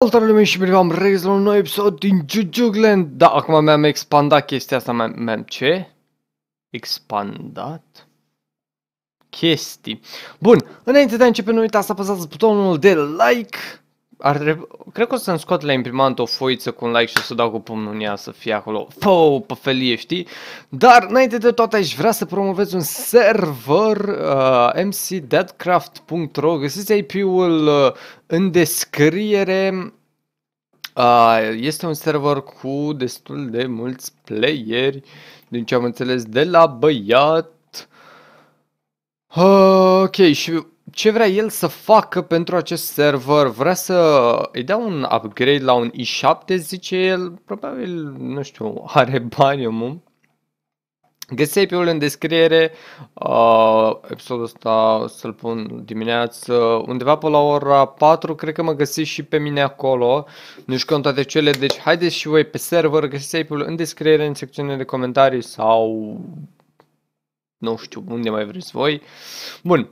Salutare lume și bine v-am regăsit la un nou episod din Jujugland Da, acum mi-am expandat chestia asta, mi-am ce? Expandat? Chestii Bun, înainte de a începe, nu uitați să apăsați butonul de like ar trebui, cred că o să-mi scot la imprimant o foiță cu un like și o să dau cu pumnul în ea să fie acolo. Fă, pe felie, știi? Dar, înainte de toate, aș vrea să promovez un server uh, mcdeadcraft.ro Găsiți IP-ul uh, în descriere. Uh, este un server cu destul de mulți playeri, din ce am înțeles de la băiat. Uh, Ok, și ce vrea el să facă pentru acest server? Vrea să îi dea un upgrade la un i7, zice el. Probabil, nu știu, are bani omul. Găsei pe în descriere uh, episodul ăsta, să-l pun dimineață, undeva pe la ora 4, cred că mă găsiți și pe mine acolo, nu știu în toate cele, deci haideți și voi pe server, găsiți pe în descriere, în secțiunea de comentarii sau nu știu unde mai vreți voi. Bun,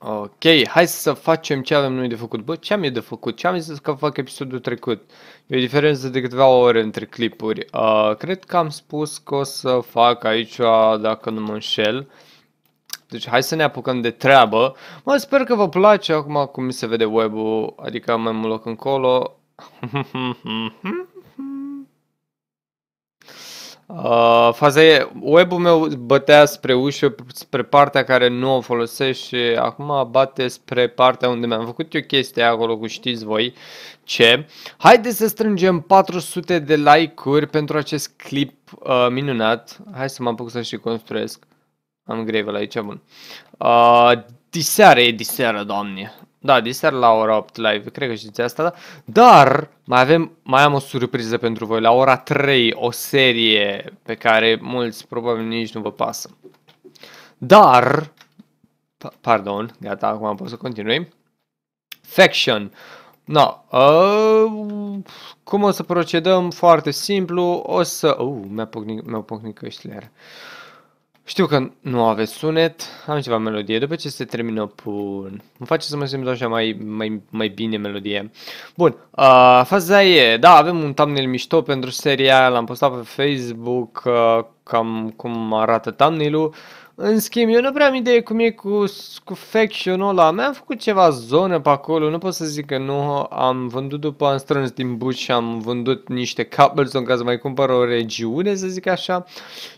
Ok, hai să facem ce avem noi de făcut. Bă, ce am eu de făcut? Ce am zis că fac episodul trecut? E o diferență de câteva ore între clipuri. Uh, cred că am spus că o să fac aici, dacă nu mă înșel. Deci hai să ne apucăm de treabă. Mă, sper că vă place acum cum se vede web-ul, adică mai mult loc încolo. Uh, faza e, web-ul meu bătea spre ușă, spre partea care nu o folosesc și acum bate spre partea unde mi-am făcut eu chestia acolo cu știți voi ce. Haideți să strângem 400 de like-uri pentru acest clip uh, minunat. Hai să mă apuc să și construiesc. Am grevă la aici, bun. Uh, diseară e diseară, doamne. Da, diseară la ora 8 live, cred că știți asta, da? dar mai avem, mai am o surpriză pentru voi. La ora 3, o serie pe care mulți probabil nici nu vă pasă. Dar, pardon, gata, acum pot să continuăm. Faction. No, uh, cum o să procedăm? Foarte simplu, o să... Uh, mi au pocnit, mi pocnit căștile. Știu că nu aveți sunet, am ceva melodie, după ce se termină pun. Mă face să mă simt așa mai, mai, mai bine melodie. Bun, uh, faza e, da, avem un thumbnail mișto pentru seria, l-am postat pe Facebook, uh, cam cum arată thumbnail-ul. În schimb, eu nu prea am idee cum e cu, cu faction-ul ăla. Mi-am făcut ceva zonă pe acolo, nu pot să zic că nu. Am vândut după, am strâns din buci și am vândut niște Cobblestone ca să mai cumpăr o regiune, să zic așa.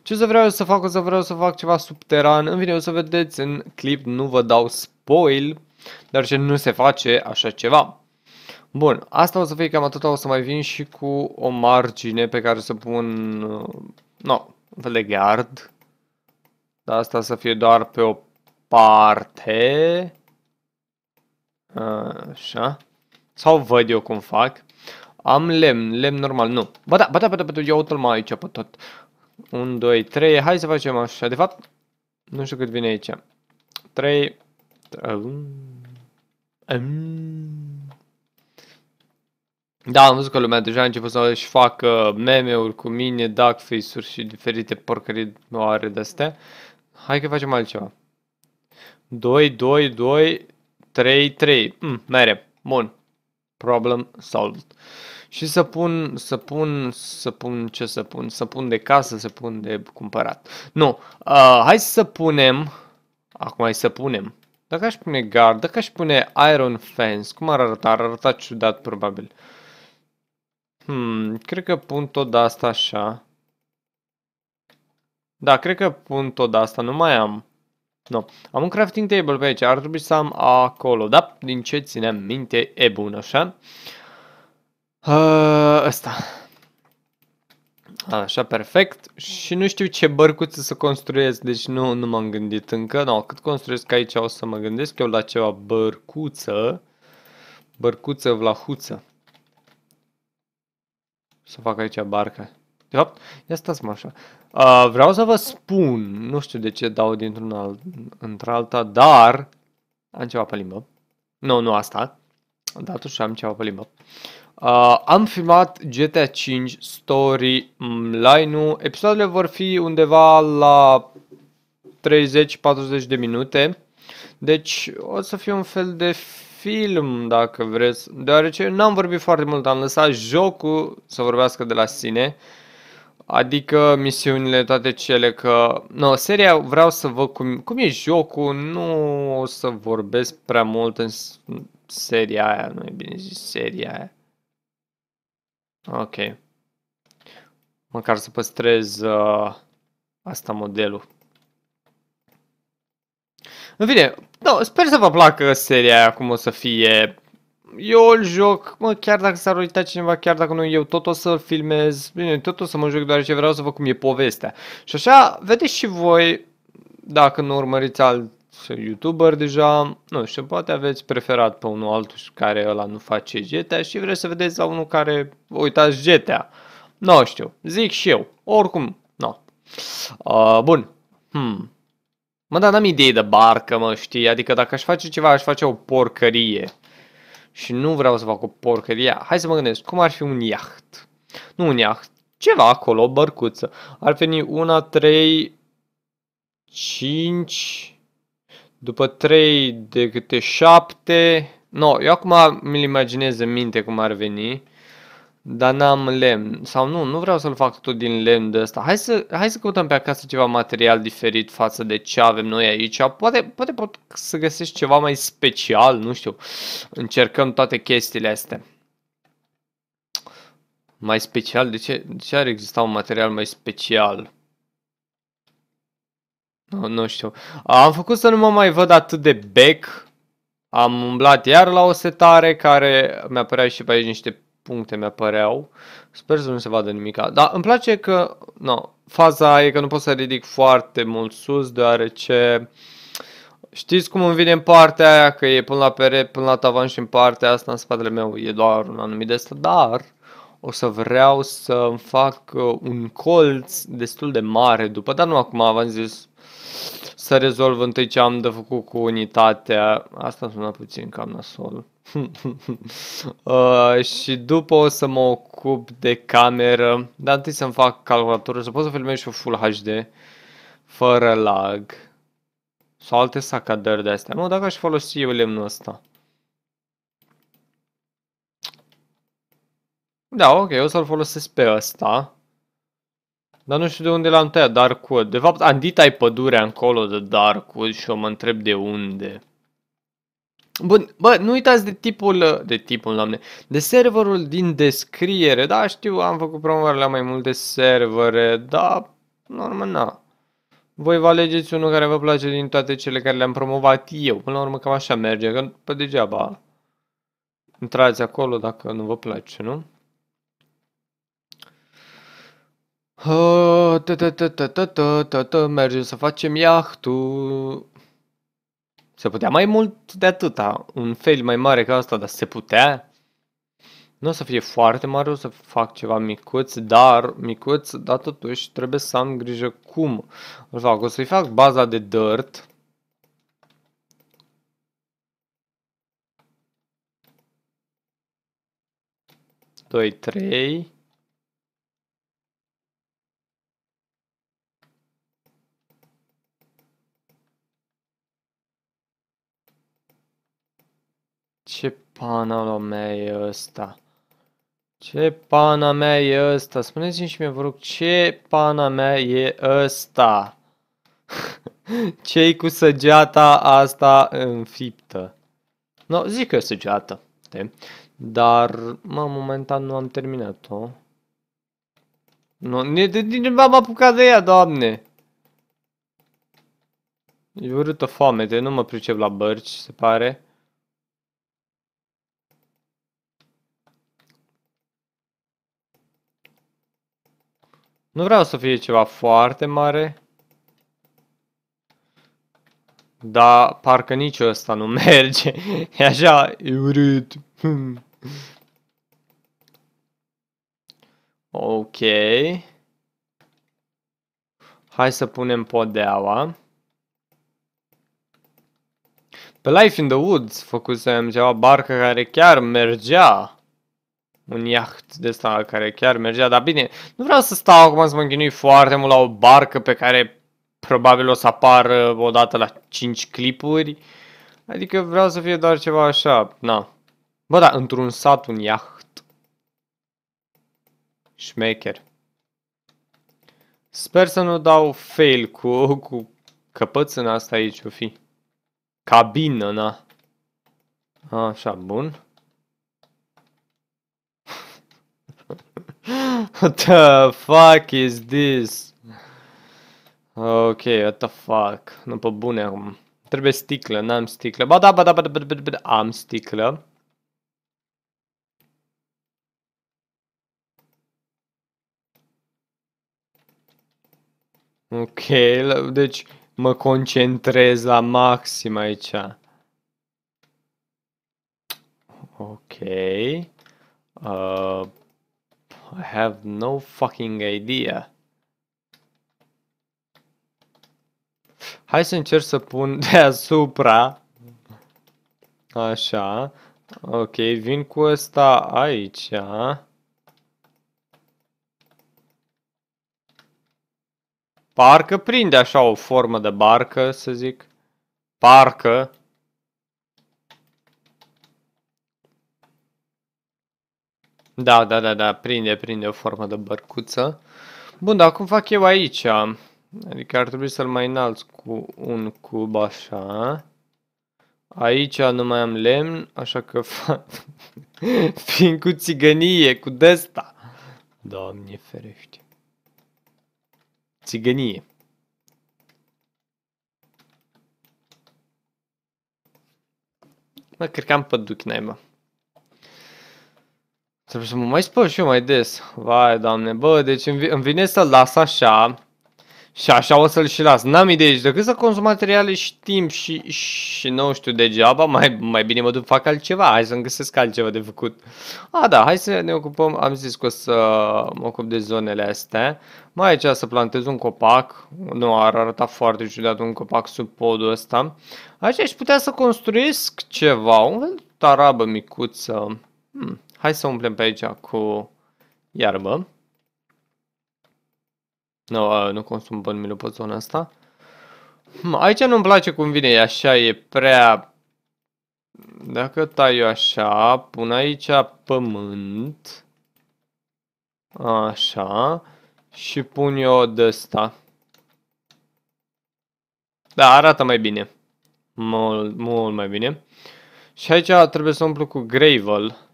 Ce o să vreau să fac? O să vreau să fac ceva subteran. În fine, o să vedeți în clip, nu vă dau spoil, dar ce nu se face așa ceva. Bun, asta o să fie cam atât, o să mai vin și cu o margine pe care o să pun... Uh, no, legheard. Dar asta să fie doar pe o parte. Așa. Sau văd eu cum fac. Am lemn, lemn normal, nu. Ba da, ba da, ba da, ba da, eu mai aici pe tot. 1, 2, 3, hai să facem așa. De fapt, nu știu cât vine aici. 3, um, da, am văzut că lumea deja a început să își facă meme-uri cu mine, duckface-uri și diferite porcării oare de-astea. Hai că facem altceva. 2, 2, 2, 3, 3. Mm, mere. Bun. Problem solved. Și să pun, să pun, să pun, ce să pun? Să pun de casă, să pun de cumpărat. Nu. Uh, hai să punem, acum hai să punem. Dacă aș pune guard, dacă aș pune iron fence, cum ar arăta? Ar arăta ciudat probabil. Uh, Hmm, cred că pun tot asta așa. Da, cred că pun tot asta, nu mai am. Nu. Am un crafting table pe aici, ar trebui să am acolo, da? Din ce țineam minte, e bun, așa? A, uh, asta. Așa, perfect. Și nu știu ce bărcuță să construiesc, deci nu, nu m-am gândit încă. No, cât construiesc aici o să mă gândesc eu la ceva bărcuță. Bărcuță vlahuță să fac aici barca. De fapt, ia stați mă așa. Uh, vreau să vă spun, nu știu de ce dau dintr-un alt, într-alta, dar am ceva pe limbă. Nu, nu asta. Dar totuși am ceva pe limbă. Uh, am filmat GTA 5 Story Line-ul. Episoadele vor fi undeva la 30-40 de minute. Deci o să fie un fel de film, dacă vreți, deoarece n-am vorbit foarte mult, am lăsat jocul să vorbească de la sine, adică misiunile, toate cele, că... No, seria vreau să văd cum, cum e jocul, nu o să vorbesc prea mult în seria aia, nu e bine zis, seria aia. Ok. Măcar să păstrez uh, asta modelul. În fine, no, da, sper să vă placă seria aia, cum o să fie. Eu îl joc, mă, chiar dacă s-ar uita cineva, chiar dacă nu eu, tot o să filmez, bine, tot o să mă joc, doar ce vreau să văd cum e povestea. Și așa, vedeți și voi, dacă nu urmăriți alt youtuber deja, nu știu, poate aveți preferat pe unul altul care ăla nu face GTA și vreți să vedeți la unul care uitați GTA. Nu știu, zic și eu, oricum, nu. Uh, bun, hmm. Mă, dar n-am idei de barcă, mă, știi? Adică dacă aș face ceva, aș face o porcărie. Și nu vreau să fac o porcărie. Hai să mă gândesc, cum ar fi un iaht? Nu un iaht, ceva acolo, o bărcuță. Ar veni una, trei, cinci, după trei de câte șapte... No, eu acum mi-l imaginez în minte cum ar veni. Dar n-am lemn. Sau nu, nu vreau să-l fac tot din lemn de ăsta. Hai să, hai să căutăm pe acasă ceva material diferit față de ce avem noi aici. Poate, poate pot să găsești ceva mai special, nu știu. Încercăm toate chestiile astea. Mai special? De ce, de ce ar exista un material mai special? Nu, nu știu. Am făcut să nu mă mai văd atât de bec. Am umblat iar la o setare care mi-a și pe aici niște puncte mi-apăreau. Sper să nu se vadă nimic. Dar îmi place că, no, faza e că nu pot să ridic foarte mult sus, deoarece știți cum îmi vine în partea aia, că e până la pere, până la tavan și în partea asta în spatele meu e doar un anumit de asta, dar o să vreau să fac uh, un colț destul de mare după, dar nu acum, v-am zis, să rezolv întâi ce am de făcut cu unitatea. Asta sună puțin cam nasol. uh, și după o să mă ocup de cameră, dar întâi să-mi fac calculatorul, să pot să filmez și o Full HD, fără lag. Sau alte sacadări de astea. Mă, dacă aș folosi eu lemnul ăsta. Da, ok, o să-l folosesc pe ăsta. Dar nu știu de unde l-am tăiat, Darkwood. De fapt, am dit ai pădurea încolo de Darkwood și o mă întreb de unde. Bun, bă, nu uitați de tipul, de tipul, doamne, de serverul din descriere. Da, știu, am făcut promovare la mai multe servere, dar, normal, na. Voi vă alegeți unul care vă place din toate cele care le-am promovat eu. Până la urmă, cam așa merge, că pe degeaba intrați acolo dacă nu vă place, nu? Mergem să facem iahtu. Se putea mai mult de atâta. Un fail mai mare ca asta, dar se putea? Nu o să fie foarte mare, o să fac ceva micuț, dar micuț, dar totuși trebuie să am grijă cum îl fac. O să-i fac baza de dirt. Doi, trei. ce pana mea e ăsta? Ce pana mea e ăsta? Spuneți-mi și mie, vă rog, ce pana mea e ăsta? Cei cu săgeata asta înfiptă. No, zic că e săgeată. De? Dar, mă, momentan nu am terminat-o. Nu, no, de cineva m am apucat de ea, doamne! E urâtă de nu mă pricep la bărci, se pare. Nu vreau să fie ceva foarte mare. Dar parcă nici ăsta nu merge. E așa, e urât. ok. Hai să punem podeaua. Pe Life in the Woods făcusem ceva barcă care chiar mergea un iaht de ăsta care chiar mergea, dar bine, nu vreau să stau acum să mă închinui foarte mult la o barcă pe care probabil o să apară odată la 5 clipuri. Adică vreau să fie doar ceva așa, na. Bă, da, într-un sat un iaht. Șmecher. Sper să nu dau fail cu, cu căpățâna asta aici, o fi. Cabină, na. Așa, bun. what the fuck is this? Ok, what the fuck. Nu pe bune acum. Trebuie sticlă, n-am sticlă. Ba da, ba da, ba da, ba da, ba da, ba da. am sticlă. Ok, deci mă concentrez la maxim aici. Ok. Uh, I have no fucking idea. Hai să încerc să pun deasupra. Așa. Ok, vin cu ăsta aici. Parcă prinde așa o formă de barcă, să zic. Parcă. Da, da, da, da, prinde, prinde o formă de bărcuță. Bun, dar cum fac eu aici? Adică ar trebui să-l mai înalți cu un cub așa. Aici nu mai am lemn, așa că fac... Fiind cu țigănie, cu desta. Doamne ferește. Țigănie. Mă, cred că am păduchi naiba. Trebuie să mă mai spăl și eu mai des. Vai, doamne, bă, deci îmi vine să-l las așa. Și așa o să-l și las. N-am idei aici decât să consum materiale și timp și, și nu știu, degeaba. Mai, mai bine mă duc, fac altceva. Hai să-mi găsesc altceva de făcut. A, da, hai să ne ocupăm. Am zis că o să mă ocup de zonele astea. Mai aici să plantez un copac. Nu, ar arăta foarte ciudat un copac sub podul ăsta. Aici aș putea să construiesc ceva. Un fel de tarabă micuță. Hmm. Hai să umplem pe aici cu iarbă. Nu, nu consum milu pe zona asta. Hm, aici nu-mi place cum vine, e așa, e prea... Dacă tai eu așa, pun aici pământ. Așa. Și pun eu de asta. Da, arată mai bine. Mult, mult mai bine. Și aici trebuie să umplu cu gravel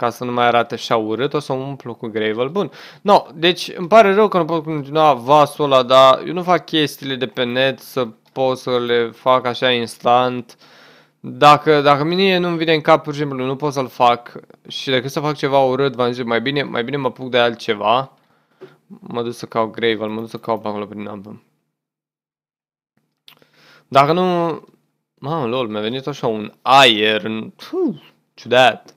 ca să nu mai arate așa urât, o să o umplu cu gravel. Bun. No, deci îmi pare rău că nu pot continua vasul ăla, dar eu nu fac chestiile de pe net să pot să le fac așa instant. Dacă, dacă mine nu-mi vine în cap, pur și simplu, nu pot să-l fac și decât să fac ceva urât, v-am zis, mai bine, mai bine mă puc de altceva. Mă duc să caut gravel, mă duc să caut acolo prin apă. Dacă nu... Mamă, lol, mi-a venit așa un aer... Puh, ciudat.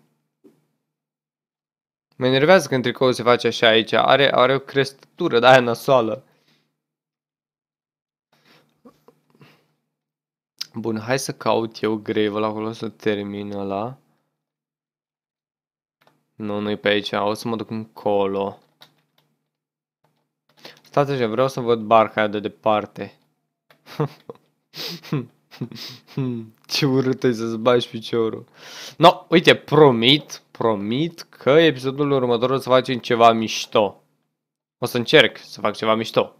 Mă enervează când tricoul se face așa aici. Are, are o crestătură de aia nasoală. Bun, hai să caut eu gravel acolo să termin la. Nu, nu-i pe aici. O să mă duc încolo. Stați așa, vreau să văd barca de departe. Ce urât e să-ți bagi piciorul. No, uite, promit promit că episodul următor o să facem ceva mișto. O să încerc să fac ceva mișto.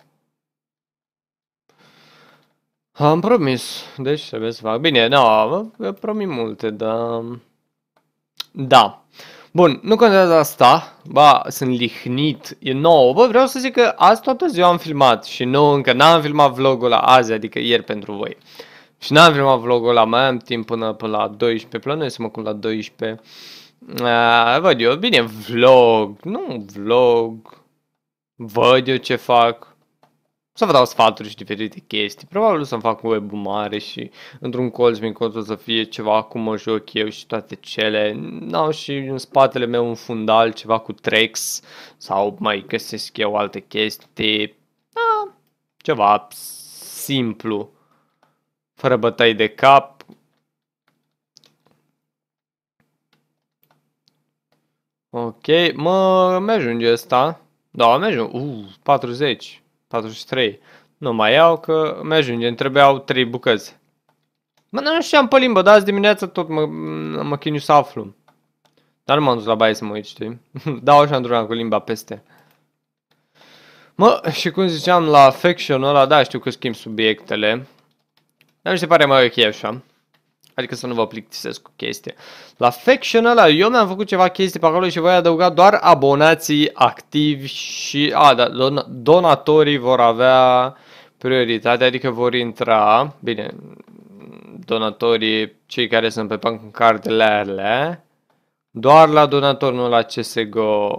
Am promis, deci trebuie să fac. Bine, da, promit multe, dar... Da. Bun, nu contează asta, ba, sunt lihnit, e nou, bă, vreau să zic că azi toată ziua am filmat și nu, încă n-am filmat vlogul la azi, adică ieri pentru voi. Și n-am filmat vlogul la mai am timp până, până la 12, planuiesc să mă cum la 12. A, eh, văd eu, bine, vlog, nu vlog, văd eu ce fac, să vă dau sfaturi și diferite chestii, probabil să-mi fac web mare și într-un colț mi o să fie ceva cum mă joc eu și toate cele, n-au și în spatele meu un fundal, ceva cu Trex sau mai găsesc eu alte chestii, A, da, ceva simplu, fără bătăi de cap, Ok, mă, mi-ajunge ăsta. Da, mi-ajunge. Uh, 40, 43. Nu mai iau că mi-ajunge, îmi trebuiau 3 bucăți. Mă, nu știam pe limbă, dar azi dimineața tot mă, mă chiniu să aflu. Dar nu m-am dus la baie să mă uit, știi? Dau așa într cu limba peste. Mă, și cum ziceam la faction-ul ăla, da, știu că schimb subiectele. Dar mi se pare mai ok așa. Adică să nu vă plictisesc cu chestia. La faction ăla, eu mi-am făcut ceva chestii pe acolo și voi adăuga doar abonații activi și... A, da, don donatorii vor avea prioritate, adică vor intra... Bine, donatorii, cei care sunt pe pancardele alea, doar la donator, nu la CSGO,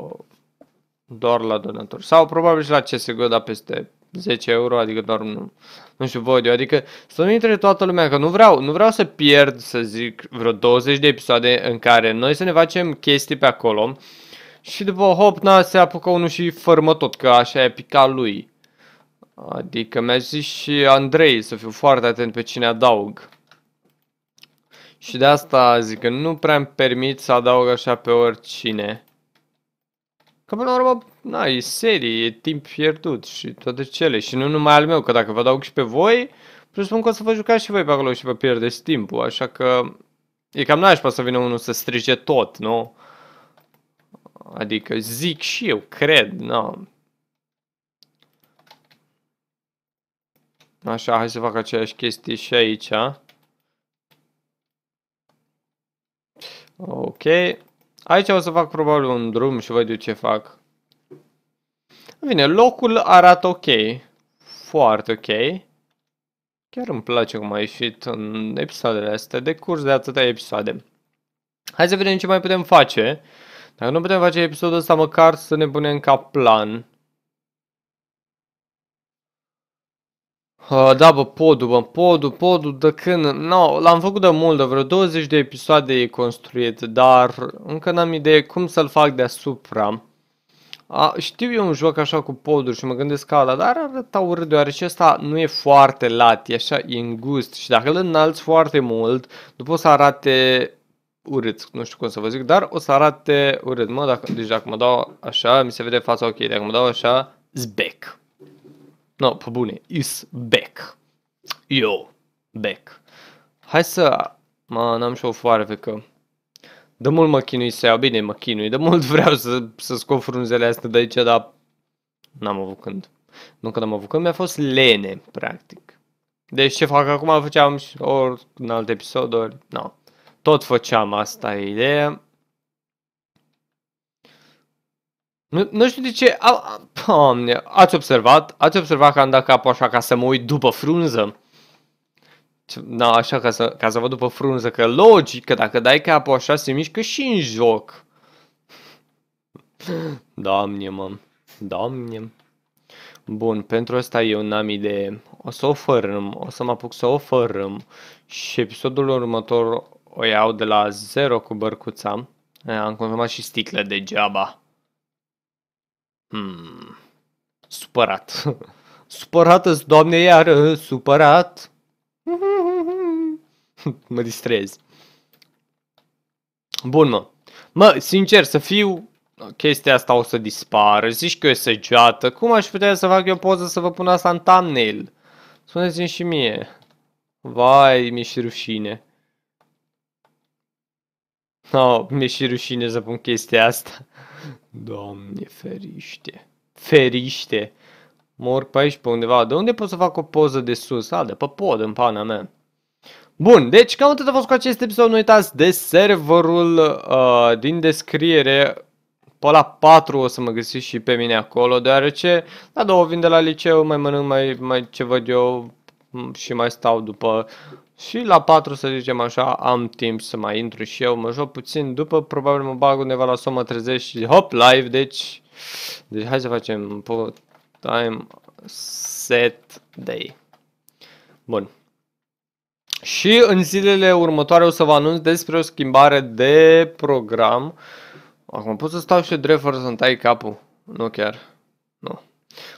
doar la donator. Sau probabil și la CSGO, dar peste 10 euro, adică doar nu nu știu, voi, adică să nu intre toată lumea, că nu vreau, nu vreau să pierd, să zic, vreo 20 de episoade în care noi să ne facem chestii pe acolo și după hop, na, se apucă unul și fărmă tot, că așa e pica lui. Adică mi-a zis și Andrei să fiu foarte atent pe cine adaug. Și de asta zic că nu prea îmi permit să adaug așa pe oricine. Că până la urmă, na, e serie, e timp pierdut și toate cele. Și nu numai al meu, că dacă vă dau și pe voi, presupun că o să vă jucați și voi pe acolo și vă pierdeți timpul. Așa că e cam nașpa să vină unul să strige tot, nu? Adică zic și eu, cred, nu. Așa, hai să fac aceeași chestie și aici. Ok. Aici o să fac probabil un drum și văd eu ce fac. Bine, locul arată ok. Foarte ok. Chiar îmi place cum a ieșit în episoadele astea, de curs de atâtea episoade. Hai să vedem ce mai putem face. Dacă nu putem face episodul ăsta, măcar să ne punem ca plan Uh, da, bă, podul, bă, podul, podul, de când... No, l-am făcut de mult, de vreo 20 de episoade e construit, dar încă n-am idee cum să-l fac deasupra. A, știu eu un joc așa cu poduri și mă gândesc ca ala, dar arăta urât deoarece ăsta nu e foarte lat, e așa e îngust și dacă îl înalți foarte mult, după o să arate urât, nu știu cum să vă zic, dar o să arate urât. Mă, dacă, deci dacă mă dau așa, mi se vede fața ok, dacă mă dau așa, zbec. No, pe bune, is back. Yo, back. Hai să... Mă, n-am și o foarfecă. De mult mă chinui să iau, bine mă chinui, de mult vreau să, să scot frunzele astea de aici, dar n-am avut când. Nu că n-am avut când, mi-a fost lene, practic. Deci ce fac acum, făceam și ori în alt episod, ori... Nu. No. Tot făceam, asta e ideea. Nu, nu știu de ce, a, a, ați observat, ați observat că am dat capul așa ca să mă uit după frunză? Da, așa ca să, ca să văd după frunză, că logic că dacă dai capul așa se mișcă și în joc. Doamne, mă, doamne. Bun, pentru asta eu n-am idee. O să o fărâm, o să mă apuc să o fărâm și episodul următor o iau de la zero cu bărcuța. Am consumat și sticlă degeaba. Hmm. Supărat. Supărată-s, doamne, iar uh, supărat. mă distrez. Bun, mă. Mă, sincer să fiu, chestia asta o să dispară. Zici că e săgeată. Cum aș putea să fac eu poză să vă pun asta în thumbnail? Spuneți-mi și mie. Vai, mi-e și rușine. Oh, mi-e și rușine să pun chestia asta. Doamne, feriște. Feriște. Mor pe aici pe undeva. De unde pot să fac o poză de sus? A, de pe pod, în pana mea. Bun, deci cam atât a fost cu acest episod. Nu uitați de serverul uh, din descriere. Pe la 4 o să mă găsiți și pe mine acolo, deoarece la da, două vin de la liceu, mai mănânc mai, mai ce văd eu și mai stau după și la 4, să zicem așa, am timp să mai intru și eu, mă joc puțin, după probabil mă bag undeva la somă 30 și hop, live, deci, deci hai să facem time set day. Bun. Și în zilele următoare o să vă anunț despre o schimbare de program. Acum pot să stau și drept fără să-mi tai capul. Nu chiar. Nu.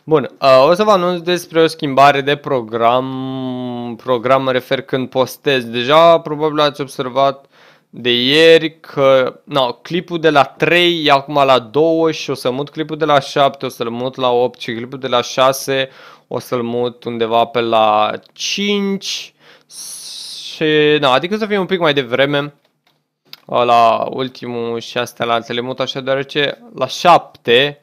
Bun, uh, o să vă anunț despre o schimbare de program, program mă refer când postez. Deja probabil ați observat de ieri că no, clipul de la 3 e acum la 2 și o să mut clipul de la 7, o să-l mut la 8 și clipul de la 6 o să-l mut undeva pe la 5 și, no, adică să fie un pic mai devreme uh, la ultimul și astea la le mut așa deoarece la 7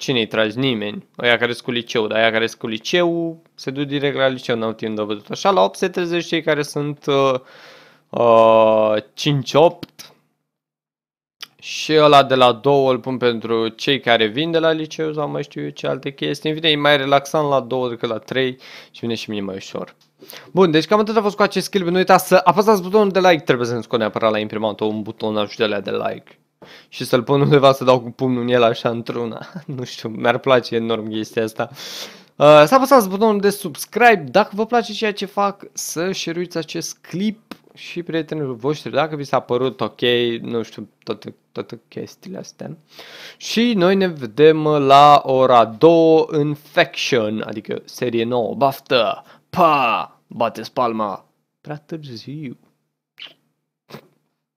cine i tragi? Nimeni. Aia care sunt cu liceu, dar aia care sunt cu liceu se duc direct la liceu, n-au timp de văzut. Așa, la 8 se trezesc cei care sunt uh, uh, 5-8 și ăla de la 2 îl pun pentru cei care vin de la liceu sau mai știu eu ce alte chestii. În fine, e mai relaxant la 2 decât la 3 și vine și mie mai ușor. Bun, deci cam atât a fost cu acest clip. Nu uitați să apăsați butonul de like, trebuie să ne scot neapărat la imprimant un buton ajută de like și să-l pun undeva să dau cu pumnul în el așa într-una. Nu știu, mi-ar place enorm chestia asta. Uh, să apăsați butonul de subscribe dacă vă place ceea ce fac, să share acest clip și prietenilor voștri dacă vi s-a părut ok, nu știu, toate, toate chestiile astea. Și noi ne vedem la ora 2 în Faction, adică serie nouă, baftă, pa, bateți palma, prea târziu.